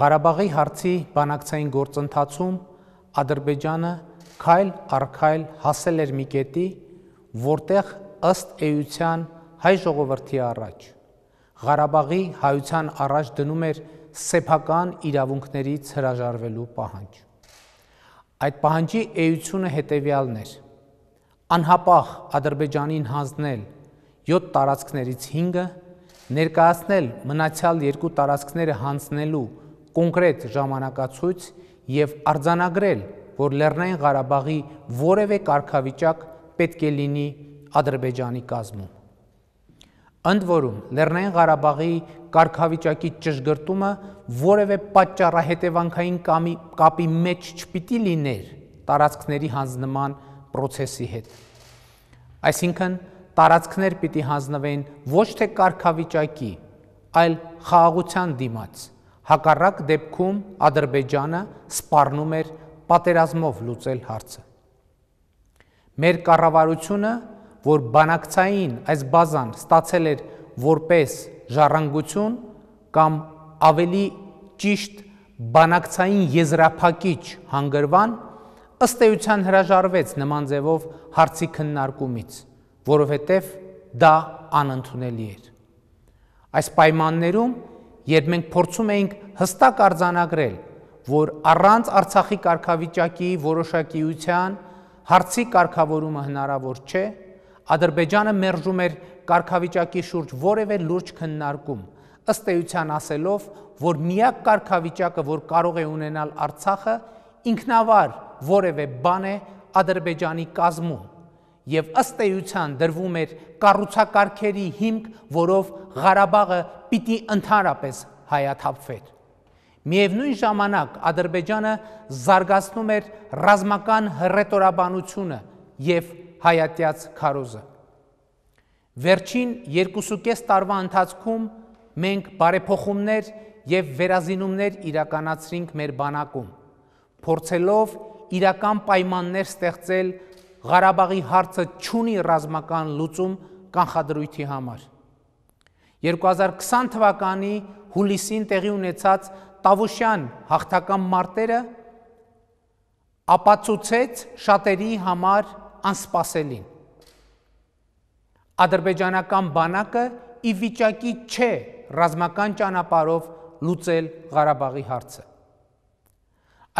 Ղարաբաղի հարցի բանակցային գործընթացում Ադրբեջանը քայլ առ քայլ հասել էր մի կետի, որտեղ ըստ էության հայ ժողովրդի առաջ Ղարաբաղի հայության առաջ դնում էր սեփական իրավունքներից հրաժարվելու պահանջ։ Այդ պահանջի էությունը հետևյալն էր. անհապաղ Ադրբեջանին հանձնել 7 տարածքներից 5-ը, ներկայացնել մնացյալ երկու տարածքները հանձնելու կոնկրետ ժամանակացույց եւ արձանագրել, որ Լեռնային Ղարաբաղի որևէ կարգավիճակ պետք է լինի Ադրբեջանի կազմում։ Ընդ որում, Լեռնային Ղարաբաղի կարգավիճակի ճշգրտումը որևէ պատճառահետևանքային կամի կապի մեջ չպիտի լիներ տարածքների հանձնման process-ի հետ։ Այսինքն, տարածքներ պիտի հանձնվեն ոչ թե կարգավիճակի, այլ խաղաղության դիմաց Հակառակ դեպքում Ադրբեջանը սպառնում էր պատերազմով լուծել հարցը։ Մեր կառավարությունը, որ բանակցային այս բազան ստացել էր որպես ժառանգություն կամ ավելի ճիշտ բանակցային եզրափակիչ հանգրվան, ըստ էության հրաժարվեց նման ձևով հարցի քննարկումից, որովհետև դա անընդունելի էր։ Այս պայմաններում երբ մենք փորձում էինք հստակ արձանագրել, որ առանց Արցախի կարգավիճակի որոշակիության հարցի կարգավորումը հնարավոր չէ, Ադրբեջանը մերժում էր կարգավիճակի շուրջ որևէ լուրջ քննարկում, ըստ էության ասելով, որ միակ կարգավիճակը, որ կարող է ունենալ Արցախը, ինքնավար որևէ բան է Ադրբեջանի կազմում եւ ըստ էության դրվում էր կառուցակարգերի հիմք, որով Ղարաբաղը պիտի ընդհանրապես հայաթափվեր։ Միևնույն ժամանակ Ադրբեջանը զարգացնում էր ռազմական հռետորաբանությունը եւ հայատյաց քարոզը։ Վերջին 2.5 տարվա ընթացքում մենք բարեփոխումներ եւ վերազինումներ իրականացրինք մեր բանակում, փորձելով իրական պայմաններ ստեղծել Ղարաբաղի հարցը չունի ռազմական լուծում կանխադրույթի համար։ 2020 թվականի հուլիսին տեղի ունեցած Տավուշյան հաղթական մարտերը ապացուցեց շատերի համար անսպասելին։ Ադրբեջանական բանակը ի վիճակի չէ ռազմական ճանապարով լուծել Ղարաբաղի հարցը։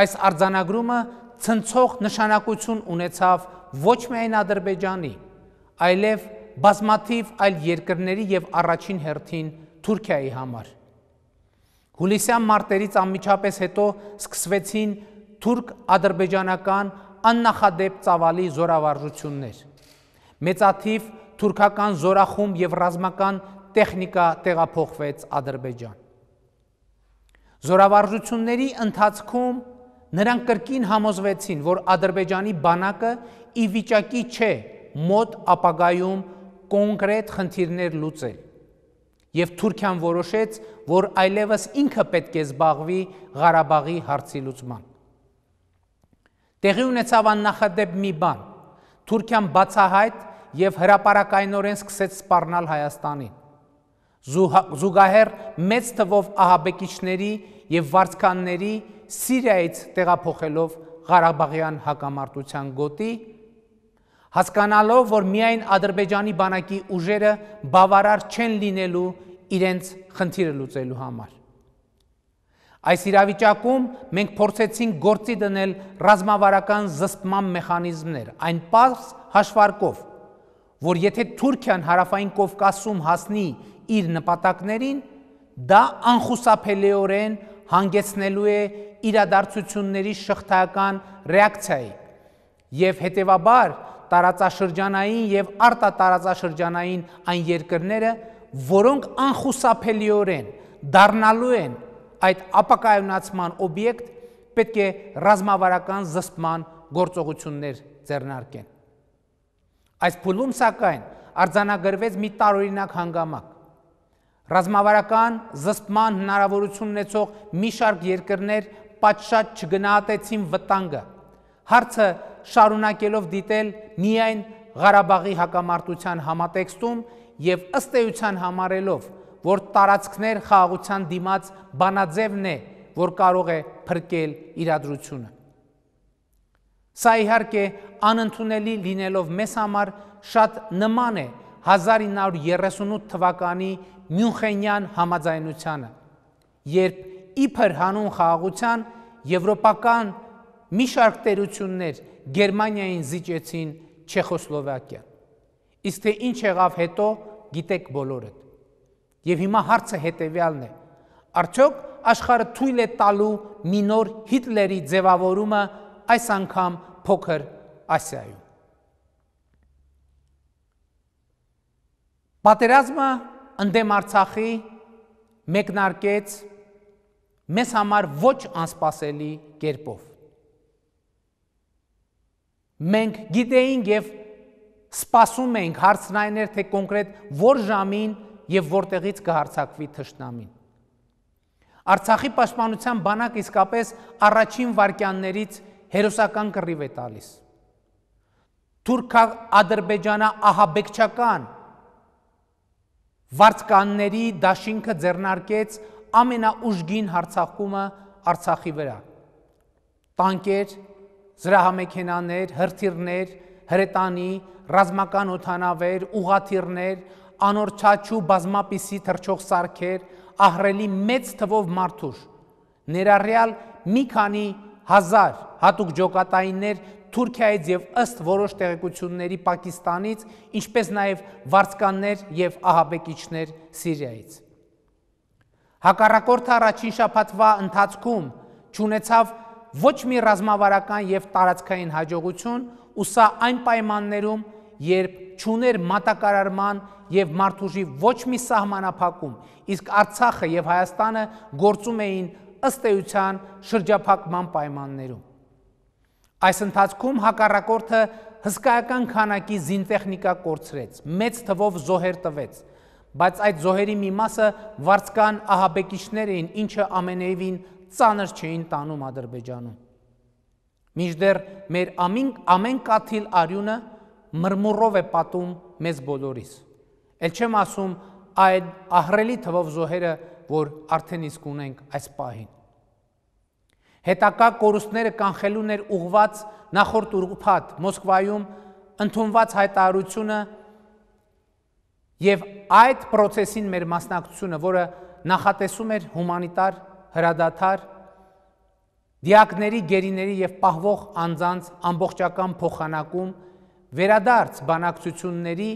Այս արձանագրումը ցնցող նշանակություն ունեցավ ոչ միայն Ադրբեջանի, այլև բազմաթիվ այլ երկրների եւ առաջին հերթին Թուրքիայի համար։ Հուլիսյան մարտերից անմիջապես հետո սկսվեցին թուրք-ադրբեջանական աննախադեպ ծավալի զորավարժություններ։ Մեծաթիվ թուրքական զորախումբ եւ ռազմական տեխնիկա տեղափոխվեց Ադրբեջան։ Զորավարժությունների ընթացքում նրանք կրկին համոզվեցին, որ Ադրբեջանի բանակը ի վիճակի չէ մոտ ապագայում կոնկրետ խնդիրներ լուծել։ Եվ Թուրքիան որոշեց, որ այլևս ինքը պետք է զբաղվի Ղարաբաղի հարցի լուծման։ Տեղի ունեցավ աննախադեպ մի բան։ Թուրքիան բացահայտ եւ հրաապարակայնորեն սկսեց սպառնալ Հայաստանին։ Զուգահեռ մեծ թվով ահաբեկիչների եւ վարձկանների Սիրիայից տեղափոխելով Ղարաբաղյան հակամարտության գոտի հասկանալով, որ միայն ադրբեջանի բանակի ուժերը բավարար չեն լինելու իրենց խնդիրը լուծելու համար։ Այս իրավիճակում մենք փորձեցինք գործի դնել ռազմավարական զսպման մեխանիզմներ, այն պարզ հաշվարկով, որ եթե Թուրքիան հարավային Կովկասում հասնի իր նպատակներին, դա անխուսափելիորեն հանգեցնելու է իրադարձությունների շղթական ռեակցիայի եւ հետեւաբար տարածաշրջանային եւ արտատարածաշրջանային այն երկրները, որոնք անխուսափելիորեն դառնալու են այդ ապակայունացման օբյեկտ, պետք է ռազմավարական զսպման գործողություններ ձեռնարկեն։ Այս փուլում սակայն արձանագրվեց մի տարօրինակ հանգամանք։ Ռազմավարական զսպման հնարավորություն ունեցող մի շարք երկրներ պատշաճ չգնահատեցին վտանգը։ Հարցը շարունակելով դիտել միայն Ղարաբաղի հակամարտության համատեքստում եւ ըստ էության համարելով, որ տարածքներ խաղաղության դիմաց բանաձևն է, որ կարող է փրկել իրադրությունը։ Սա իհարկե անընդունելի լինելով մեզ համար շատ նման է 1938 թվականի Մյունխենյան համաձայնությանը, երբ իբր հանուն խաղաղության եվրոպական մի շարք տերություններ Գերմանիային զիջեցին Չեխոսլովակիան։ Իսկ թե ինչ եղավ հետո, գիտեք բոլորը։ Եվ հիմա հարցը հետևյալն է. արդյոք աշխարհը թույլ է տալու մի նոր Հիտլերի ձևավորումը այս անգամ փոքր Ասիայում։ Պատերազմը ընդեմ Արցախի մեկնարկեց մեզ համար ոչ անսպասելի կերպով։ Մենք գիտեինք եւ սպասում էինք հարցնայներ թե կոնկրետ որ ժամին եւ որտեղից կհարցակվի թշնամին։ Արցախի պաշտպանության բանակ իսկապես առաջին վարքյաններից հերոսական կռիվ է տալիս։ Թուրք-ադրբեջանա ահաբեկչական վարձկանների դաշինքը ձեռնարկեց ամենաուժգին հարցակումը Արցախի վրա։ Տանկեր, զրահամեքենաներ, հրթիռներ, հրետանի, ռազմական օթանավեր, ուղաթիռներ, անորչաչու բազմապիսի թրջող սարքեր, ահրելի մեծ թվով մարդուր, ներառյալ մի քանի հազար հատուկ ջոկատայիններ Թուրքիայից եւ ըստ որոշ տեղեկությունների Պակիստանից, ինչպես նաեւ վարձկաններ եւ ահաբեկիչներ Սիրիայից։ Հակառակորդը առաջին շաբաթվա ընթացքում ճանաչավ ոչ մի ռազմավարական եւ տարածքային հաջողություն, ու սա այն պայմաններում, երբ ճուներ մատակարարման եւ մարդուժի ոչ մի սահմանափակում, իսկ Արցախը եւ Հայաստանը գործում էին ըստ էության շրջափակման պայմաններում։ Այս ընթացքում հակառակորդը հսկայական քանակի զինտեխնիկա կորցրեց, մեծ թվով զոհեր տվեց, բայց այդ զոհերի մի մասը վարձկան ահաբեկիչներ էին, ինչը ամենևին ծանր չէին տանում Ադրբեջանում։ Մինչդեռ մեր ամին ամեն կաթիլ արյունը մրմուրով է պատում մեզ բոլորիս։ Էլ չեմ ասում այդ ահրելի թվով զոհերը, որ արդեն իսկ ունենք այս պահին։ Հետակա կորուստները կանխելուն էր ուղված նախորդ ուրգփատ Մոսկվայում ընդունված հայտարարությունը եւ այդ process-ին մեր մասնակցությունը, որը նախատեսում էր հումանիտար հրադադար դիակների, գերիների եւ պահվող անձանց ամբողջական փոխանակում վերադարձ բանակցությունների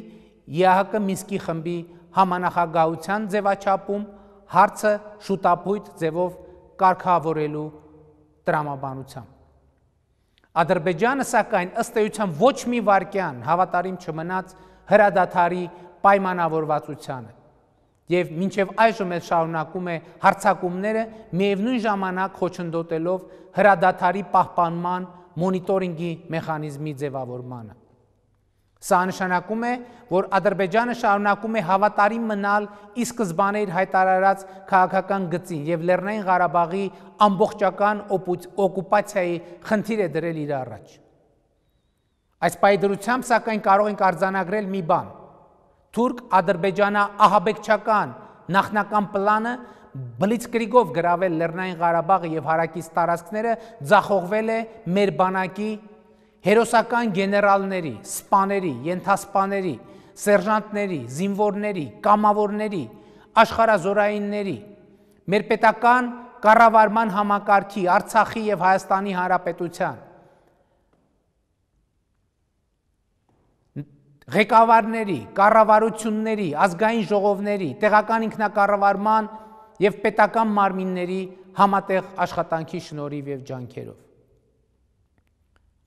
ԵԱՀԿ Մինսկի խմբի համանախագահության ձևաչափում հարցը շուտապույտ ձևով կարգավորելու տրամաբանությամբ։ Ադրբեջանը սակայն ըստ էության ոչ մի վարքյան հավատարիմ չմնաց հրադադարի պայմանավորվածությանը։ Եվ մինչև այժմ էլ շարունակում է հարցակումները միևնույն ժամանակ խոչընդոտելով հրադադարի պահպանման մոնիտորինգի մեխանիզմի ձևավորմանը։ Սա նշանակում է, որ Ադրբեջանը շարունակում է հավատարիմ մնալ ի սկզբանե իր հայտարարած քաղաքական գծին եւ Լեռնային Ղարաբաղի ամբողջական օկուպացիայի խնդիր է դրել իր առաջ։ Այս պայդրությամբ սակայն կարող ենք արձանագրել մի բան՝ Թուրք-ադրբեջանա ահաբեկչական նախնական պլանը բլիցկրիգով գրավել Լեռնային Ղարաբաղը եւ հարակից տարածքները ձախողվել է մեր բանակի հերոսական գեներալների, սպաների, ենթասպաների, սերժանտների, զինվորների, կամավորների, աշխարազորայինների, մեր պետական կառավարման համակարգի Արցախի եւ Հայաստանի Հանրապետության ղեկավարների, կառավարությունների, ազգային ժողովների, տեղական ինքնակառավարման եւ պետական մարմինների համատեղ աշխատանքի շնորհիվ եւ ջանքերով։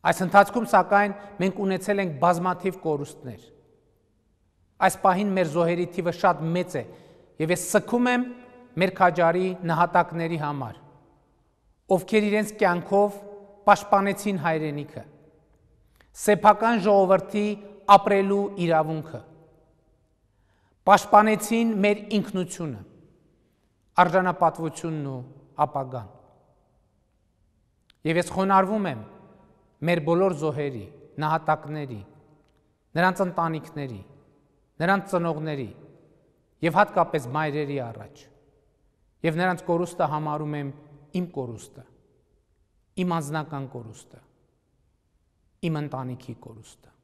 Այս ընթացքում սակայն մենք ունեցել ենք բազմաթիվ կորուստներ։ Այս պահին մեր զոհերի թիվը շատ մեծ է եւ ես սկում եմ մեր քաջարի նահատակների համար, ովքեր իրենց կյանքով պաշտպանեցին հայրենիքը։ Սեփական ժողովրդի ապրելու իրավունքը։ Պաշտպանեցին մեր ինքնությունը, արժանապատվությունն ու ապագան։ Եվ ես խոնարհվում եմ մեր բոլոր զոհերի, նահատակների, նրանց ընտանիքների, նրանց ծնողների եւ հատկապես մայրերի առաջ։ Եվ նրանց կորուստը համարում եմ իմ կորուստը, իմ անձնական կորուստը, իմ ընտանիքի կորուստը։